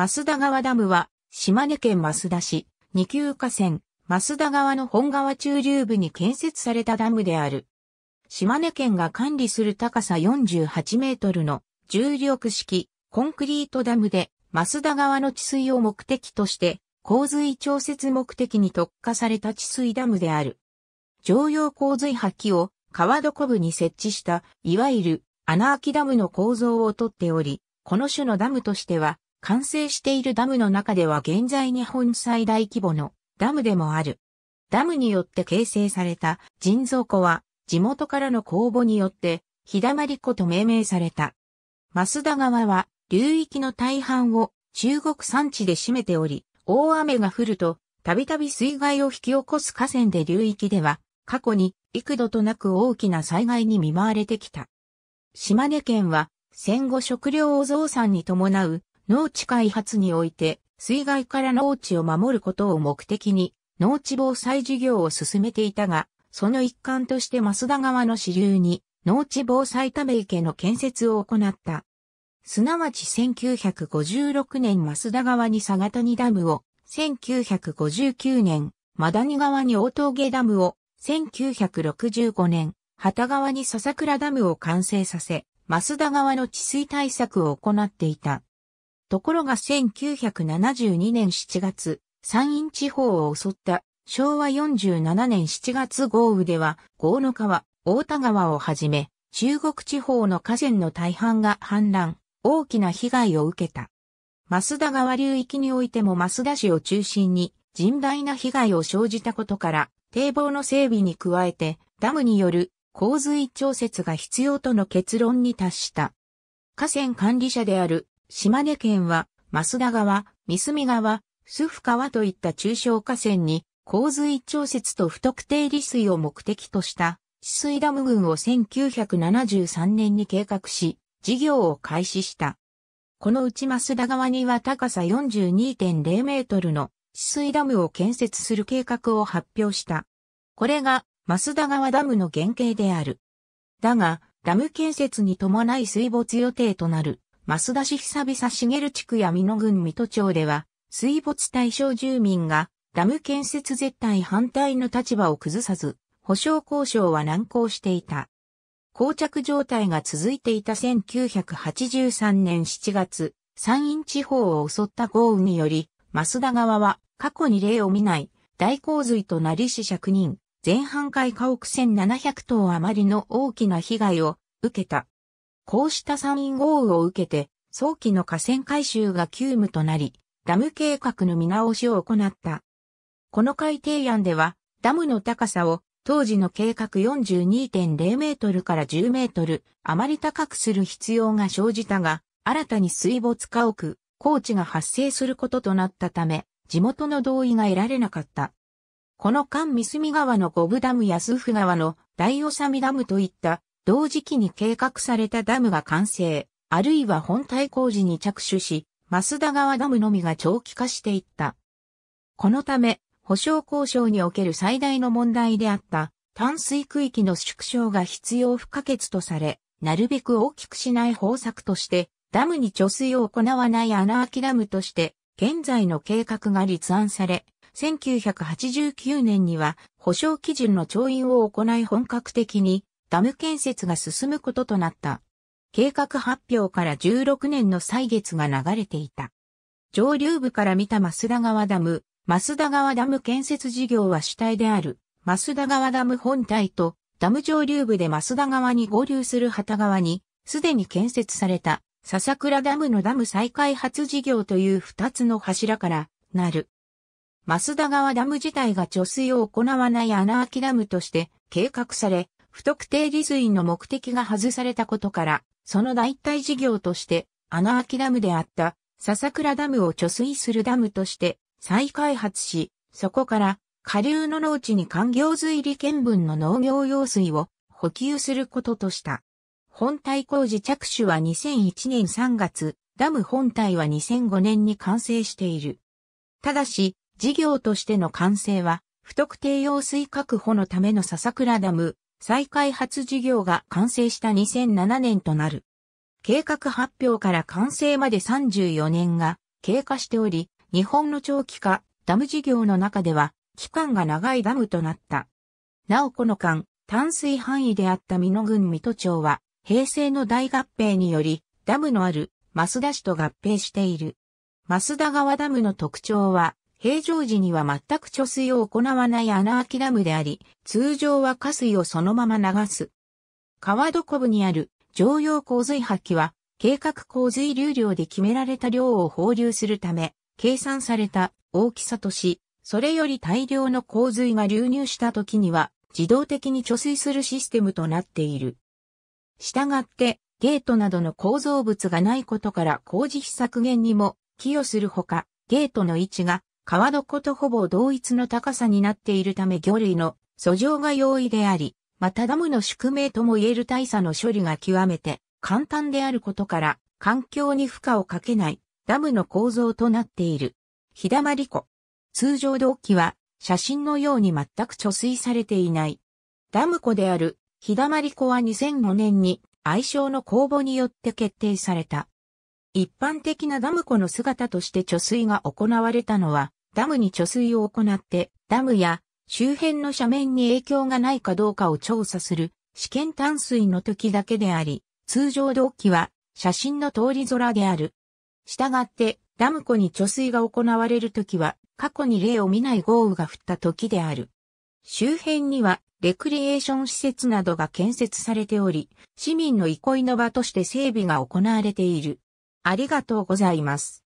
増田川ダムは、島根県増田市、二級河川、増田川の本川中流部に建設されたダムである。島根県が管理する高さ48メートルの重力式コンクリートダムで、増田川の治水を目的として、洪水調節目的に特化された治水ダムである。常用洪水波器を川床部に設置した、いわゆる穴空きダムの構造をとっており、この種のダムとしては完成しているダムの中では現在日本最大規模のダムでもある。ダムによって形成された人造湖は地元からの公募によって日だまり湖と命名された。増田川は流域の大半を中国山地で占めており、大雨が降るとたびたび水害を引き起こす河川で流域では過去に幾度となく大きな災害に見舞われてきた。島根県は戦後食料を増産に伴う農地開発において、水害から農地を守ることを目的に、農地防災事業を進めていたが、その一環として増田川の支流に、農地防災ため池の建設を行った。すなわち1956年増田川に佐賀谷ダムを、1959年、マダニ川に大峠ダムを、1965年、旗川に笹倉ダムを完成させ、増田川の治水対策を行っていた。ところが1972年7月、山陰地方を襲った昭和47年7月豪雨では、豪の川、大田川をはじめ、中国地方の河川の大半が氾濫、大きな被害を受けた。増田川流域においても増田市を中心に甚大な被害を生じたことから、堤防の整備に加えて、ダムによる洪水調節が必要との結論に達した。河川管理者である島根県は、増田川、三隅川、須府川といった中小河川に、洪水調節と不特定利水を目的とした、治水ダム群を1973年に計画し、事業を開始した。このうち増田川には高さ42.0メートルの治水ダムを建設する計画を発表した。これが増田川ダムの原型である。だが、ダム建設に伴い水没予定となる増田市久々茂地区や美濃郡水戸町では、水没対象住民がダム建設絶対反対の立場を崩さず、保証交渉は難航していた。膠着状態が続いていた1983年7月、山陰地方を襲った豪雨により、増田側は過去に例を見ない大洪水となり死者9人、前半海家屋1700棟余りの大きな被害を受けた。こうした山陰豪雨を受けて、早期の河川改修が急務となり、ダム計画の見直しを行った。この改定案では、ダムの高さを当時の計画42.0メートルから10メートル、あまり高くする必要が生じたが、新たに水没家屋、高地が発生することとなったため、地元の同意が得られなかった。この間三隅川の五部ダムや数府川の大尾サダムといった同時期に計画されたダムが完成、あるいは本体工事に着手し、ス田川ダムのみが長期化していった。このため、保証交渉における最大の問題であった、淡水区域の縮小が必要不可欠とされ、なるべく大きくしない方策として、ダムに貯水を行わない穴あきダムとして、現在の計画が立案され、1989年には保証基準の調印を行い本格的にダム建設が進むこととなった。計画発表から16年の歳月が流れていた。上流部から見た増田川ダム、増田川ダム建設事業は主体である、増田川ダム本体と、ダム上流部で増田川に合流する旗川に、すでに建設された、笹倉ダムのダム再開発事業という二つの柱から、なる。増田川ダム自体が貯水を行わない穴あきダムとして計画され、不特定利水の目的が外されたことから、その代替事業として、穴あきダムであった笹倉ダムを貯水するダムとして再開発し、そこから下流の農地に環境水利見分の農業用水を補給することとした。本体工事着手は2001年3月、ダム本体は2005年に完成している。ただし、事業としての完成は、不特定用水確保のための笹倉ダム、再開発事業が完成した2007年となる。計画発表から完成まで34年が経過しており、日本の長期化、ダム事業の中では、期間が長いダムとなった。なおこの間、淡水範囲であった美濃郡水戸町は、平成の大合併により、ダムのある増田市と合併している。増田川ダムの特徴は、平常時には全く貯水を行わない穴あきダムであり、通常は下水をそのまま流す。川床部にある常用洪水発揮は、計画洪水流量で決められた量を放流するため、計算された大きさとし、それより大量の洪水が流入した時には、自動的に貯水するシステムとなっている。したがって、ゲートなどの構造物がないことから工事費削減にも寄与するほか、ゲートの位置が川床とほぼ同一の高さになっているため魚類の遡上が容易であり、またダムの宿命とも言える大差の処理が極めて簡単であることから、環境に負荷をかけないダムの構造となっている。ひだまり湖。通常同期は写真のように全く貯水されていない。ダム湖であるひだまり湖は2005年に愛称の公募によって決定された。一般的なダム湖の姿として貯水が行われたのはダムに貯水を行って、ダムや周辺の斜面に影響がないかどうかを調査する試験淡水の時だけであり、通常同期は写真の通り空である。したがって、ダム湖に貯水が行われる時は、過去に例を見ない豪雨が降った時である。周辺には、レクリエーション施設などが建設されており、市民の憩いの場として整備が行われている。ありがとうございます。